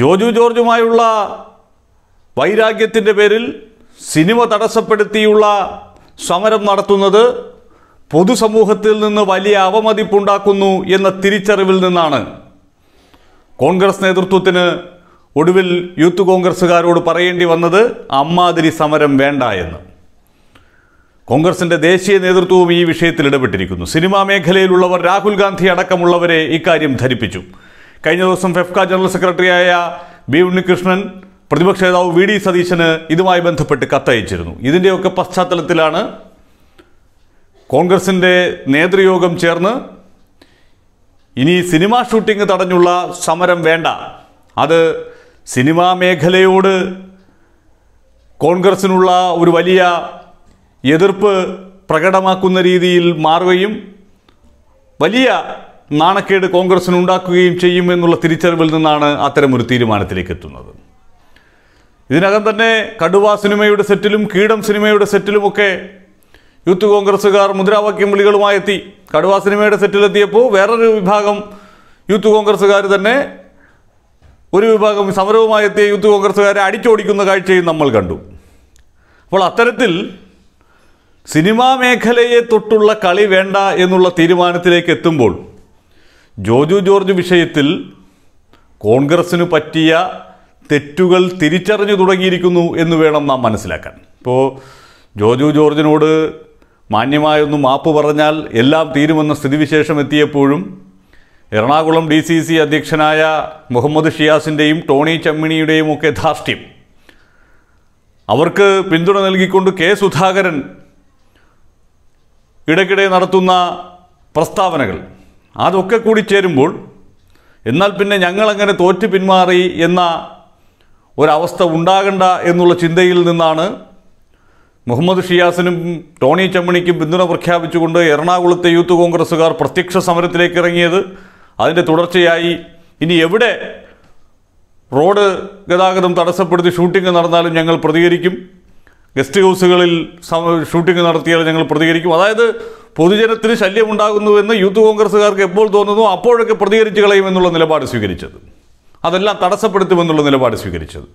ജോജു ജോർജുമായുള്ള വൈരാഗ്യത്തിൻ്റെ പേരിൽ സിനിമ തടസ്സപ്പെടുത്തിയുള്ള സമരം നടത്തുന്നത് പൊതുസമൂഹത്തിൽ നിന്ന് വലിയ അവമതിപ്പുണ്ടാക്കുന്നു എന്ന തിരിച്ചറിവിൽ നിന്നാണ് കോൺഗ്രസ് നേതൃത്വത്തിന് ഒടുവിൽ യൂത്ത് കോൺഗ്രസ്സുകാരോട് പറയേണ്ടി വന്നത് അമ്മാതിരി സമരം വേണ്ട എന്ന് കോൺഗ്രസിൻ്റെ ദേശീയ നേതൃത്വവും ഈ വിഷയത്തിൽ ഇടപെട്ടിരിക്കുന്നു സിനിമാ മേഖലയിലുള്ളവർ രാഹുൽ ഗാന്ധി അടക്കമുള്ളവരെ ഇക്കാര്യം ധരിപ്പിച്ചു കഴിഞ്ഞ ദിവസം ഫെഫ്ക ജനറൽ സെക്രട്ടറിയായ ബി ഉണ്ണികൃഷ്ണൻ പ്രതിപക്ഷ നേതാവ് വി ഡി സതീശന് ഇതുമായി ബന്ധപ്പെട്ട് കത്തയച്ചിരുന്നു ഇതിൻ്റെയൊക്കെ പശ്ചാത്തലത്തിലാണ് കോൺഗ്രസിൻ്റെ നേതൃയോഗം ചേർന്ന് ഇനി സിനിമാ ഷൂട്ടിംഗ് തടഞ്ഞുള്ള സമരം വേണ്ട അത് സിനിമാ മേഖലയോട് കോൺഗ്രസിനുള്ള ഒരു വലിയ എതിർപ്പ് പ്രകടമാക്കുന്ന രീതിയിൽ മാറുകയും വലിയ നാണക്കേട് കോൺഗ്രസിന് ഉണ്ടാക്കുകയും ചെയ്യുമെന്നുള്ള തിരിച്ചറിവിൽ നിന്നാണ് അത്തരമൊരു തീരുമാനത്തിലേക്ക് എത്തുന്നത് ഇതിനകം തന്നെ കടുവ സിനിമയുടെ സെറ്റിലും കീടം സിനിമയുടെ സെറ്റിലുമൊക്കെ യൂത്ത് കോൺഗ്രസ്സുകാർ മുദ്രാവാക്യം വിളികളുമായി എത്തി കടുവ സിനിമയുടെ സെറ്റിലെത്തിയപ്പോൾ വേറൊരു വിഭാഗം യൂത്ത് കോൺഗ്രസ്സുകാർ തന്നെ ഒരു വിഭാഗം സമരവുമായി എത്തിയ യൂത്ത് കോൺഗ്രസ്സുകാരെ അടിച്ചോടിക്കുന്ന കാഴ്ചയും നമ്മൾ കണ്ടു അപ്പോൾ അത്തരത്തിൽ സിനിമാ മേഖലയെ തൊട്ടുള്ള കളി വേണ്ട എന്നുള്ള തീരുമാനത്തിലേക്ക് എത്തുമ്പോൾ ജോജു ജോർജ് വിഷയത്തിൽ കോൺഗ്രസ്സിന് പറ്റിയ തെറ്റുകൾ തിരിച്ചറിഞ്ഞു തുടങ്ങിയിരിക്കുന്നു എന്ന് വേണം നാം മനസ്സിലാക്കാൻ ഇപ്പോൾ ജോജു ജോർജിനോട് മാന്യമായൊന്ന് മാപ്പ് പറഞ്ഞാൽ എല്ലാം തീരുമെന്ന സ്ഥിതിവിശേഷം എത്തിയപ്പോഴും എറണാകുളം ഡി സി സി അധ്യക്ഷനായ മുഹമ്മദ് ഷിയാസിൻ്റെയും ടോണി ചമ്മിണിയുടെയും ഒക്കെ ധാർഷ്ട്യം അവർക്ക് പിന്തുണ നൽകിക്കൊണ്ട് കെ സുധാകരൻ ഇടയ്ക്കിടെ നടത്തുന്ന പ്രസ്താവനകൾ അതൊക്കെ കൂടി ചേരുമ്പോൾ എന്നാൽ പിന്നെ ഞങ്ങളങ്ങനെ തോറ്റു പിന്മാറി എന്ന ഒരവസ്ഥ ഉണ്ടാകണ്ട എന്നുള്ള ചിന്തയിൽ നിന്നാണ് മുഹമ്മദ് ഷിയാസിനും ടോണി ചമ്മണിക്കും പിന്തുണ പ്രഖ്യാപിച്ചുകൊണ്ട് എറണാകുളത്തെ യൂത്ത് കോൺഗ്രസ്സുകാർ പ്രത്യക്ഷ സമരത്തിലേക്ക് ഇറങ്ങിയത് അതിൻ്റെ തുടർച്ചയായി ഇനി എവിടെ റോഡ് ഗതാഗതം തടസ്സപ്പെടുത്തി ഷൂട്ടിംഗ് നടന്നാലും ഞങ്ങൾ പ്രതികരിക്കും ഗസ്റ്റ് ഹൗസുകളിൽ ഷൂട്ടിംഗ് നടത്തിയാലും ഞങ്ങൾ പ്രതികരിക്കും അതായത് പൊതുജനത്തിന് ശല്യമുണ്ടാകുന്നുവെന്ന് യൂത്ത് കോൺഗ്രസ്സുകാർക്ക് എപ്പോൾ തോന്നുന്നു അപ്പോഴൊക്കെ പ്രതികരിച്ച് കളയുമെന്നുള്ള നിലപാട് സ്വീകരിച്ചത് അതെല്ലാം തടസ്സപ്പെടുത്തുമെന്നുള്ള നിലപാട് സ്വീകരിച്ചത്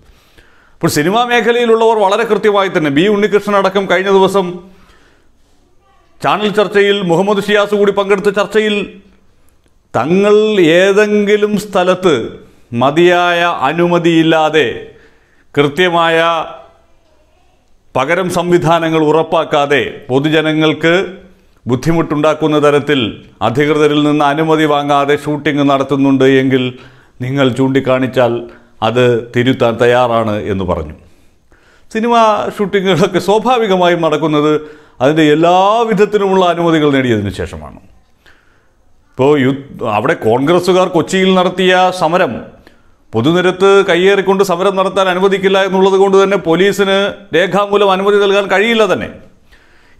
ഇപ്പോൾ സിനിമാ മേഖലയിലുള്ളവർ വളരെ കൃത്യമായി തന്നെ ബി ഉണ്ണികൃഷ്ണൻ അടക്കം കഴിഞ്ഞ ദിവസം ചാനൽ ചർച്ചയിൽ മുഹമ്മദ് ഷിയാസ് കൂടി പങ്കെടുത്ത ചർച്ചയിൽ തങ്ങൾ ഏതെങ്കിലും സ്ഥലത്ത് മതിയായ അനുമതിയില്ലാതെ കൃത്യമായ പകരം സംവിധാനങ്ങൾ ഉറപ്പാക്കാതെ പൊതുജനങ്ങൾക്ക് ബുദ്ധിമുട്ടുണ്ടാക്കുന്ന തരത്തിൽ അധികൃതരിൽ നിന്ന് അനുമതി വാങ്ങാതെ ഷൂട്ടിംഗ് നടത്തുന്നുണ്ട് എങ്കിൽ നിങ്ങൾ ചൂണ്ടിക്കാണിച്ചാൽ അത് തിരുത്താൻ തയ്യാറാണ് എന്ന് പറഞ്ഞു സിനിമ ഷൂട്ടിങ്ങുകളൊക്കെ സ്വാഭാവികമായും നടക്കുന്നത് അതിൻ്റെ വിധത്തിലുമുള്ള അനുമതികൾ നേടിയതിനു ശേഷമാണ് ഇപ്പോൾ യു അവിടെ കോൺഗ്രസ്സുകാർ കൊച്ചിയിൽ നടത്തിയ സമരം പൊതുനിരത്ത് കയ്യേറിക്കൊണ്ട് സമരം നടത്താൻ അനുവദിക്കില്ല എന്നുള്ളത് കൊണ്ട് തന്നെ പോലീസിന് രേഖാമൂലം അനുമതി നൽകാൻ കഴിയില്ല തന്നെ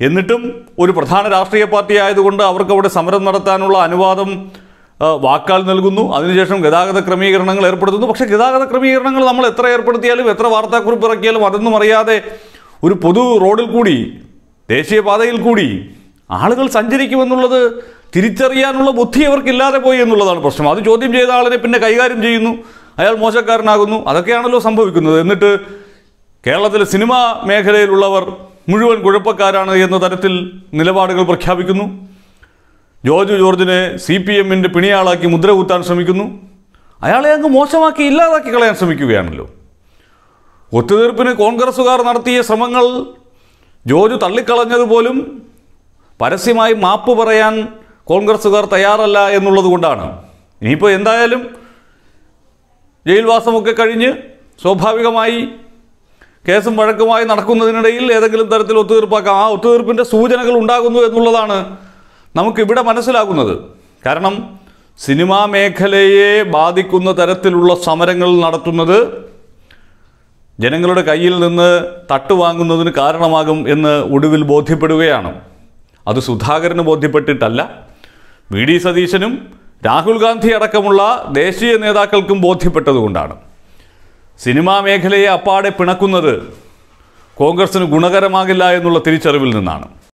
എന്നിട്ടും ഒരു പ്രധാന രാഷ്ട്രീയ പാർട്ടി ആയതുകൊണ്ട് അവർക്ക് അവിടെ സമരം നടത്താനുള്ള അനുവാദം വാക്കാൽ നൽകുന്നു അതിനുശേഷം ഗതാഗത ക്രമീകരണങ്ങൾ ഏർപ്പെടുത്തുന്നു പക്ഷേ ഗതാഗത ക്രമീകരണങ്ങൾ നമ്മൾ എത്ര ഏർപ്പെടുത്തിയാലും എത്ര വാർത്താക്കുറിപ്പ് ഇറക്കിയാലും അതൊന്നും അറിയാതെ ഒരു പൊതു റോഡിൽ കൂടി ദേശീയപാതയിൽ കൂടി ആളുകൾ സഞ്ചരിക്കുമെന്നുള്ളത് തിരിച്ചറിയാനുള്ള ബുദ്ധി അവർക്കില്ലാതെ പോയി എന്നുള്ളതാണ് പ്രശ്നം അത് ചോദ്യം ചെയ്ത ആളിനെ പിന്നെ കൈകാര്യം ചെയ്യുന്നു അയാൾ മോശക്കാരനാകുന്നു അതൊക്കെയാണല്ലോ സംഭവിക്കുന്നത് എന്നിട്ട് കേരളത്തിലെ സിനിമാ മേഖലയിലുള്ളവർ മുഴുവൻ കുഴപ്പക്കാരാണ് എന്ന തരത്തിൽ നിലപാടുകൾ പ്രഖ്യാപിക്കുന്നു ജോർജ് ജോർജിനെ സി പി എമ്മിൻ്റെ പിണിയാളാക്കി മുദ്ര കൂത്താൻ ശ്രമിക്കുന്നു അയാളെ അങ്ങ് മോശമാക്കി ഇല്ലാതാക്കി കളയാൻ ശ്രമിക്കുകയാണല്ലോ ഒത്തുതീർപ്പിന് കോൺഗ്രസ്സുകാർ നടത്തിയ ശ്രമങ്ങൾ ജോജു തള്ളിക്കളഞ്ഞതുപോലും പരസ്യമായി മാപ്പ് പറയാൻ കോൺഗ്രസ്സുകാർ തയ്യാറല്ല എന്നുള്ളത് കൊണ്ടാണ് ഇനിയിപ്പോൾ എന്തായാലും ജയിൽവാസമൊക്കെ കഴിഞ്ഞ് സ്വാഭാവികമായി കേസും വഴക്കുമായി നടക്കുന്നതിനിടയിൽ ഏതെങ്കിലും തരത്തിൽ ഒത്തുതീർപ്പാക്കാം ആ ഒത്തുതീർപ്പിൻ്റെ സൂചനകൾ ഉണ്ടാകുന്നു എന്നുള്ളതാണ് നമുക്കിവിടെ മനസ്സിലാകുന്നത് കാരണം സിനിമാ മേഖലയെ ബാധിക്കുന്ന തരത്തിലുള്ള സമരങ്ങൾ നടത്തുന്നത് ജനങ്ങളുടെ കയ്യിൽ നിന്ന് തട്ടുവാങ്ങുന്നതിന് കാരണമാകും എന്ന് ഒടുവിൽ ബോധ്യപ്പെടുകയാണ് അത് സുധാകരന് ബോധ്യപ്പെട്ടിട്ടല്ല വി ഡി സതീശനും രാഹുൽ ഗാന്ധി അടക്കമുള്ള ദേശീയ നേതാക്കൾക്കും ബോധ്യപ്പെട്ടതുകൊണ്ടാണ് സിനിമാ മേഖലയെ അപ്പാടെ പിണക്കുന്നത് കോൺഗ്രസിന് ഗുണകരമാകില്ല എന്നുള്ള തിരിച്ചറിവിൽ നിന്നാണ്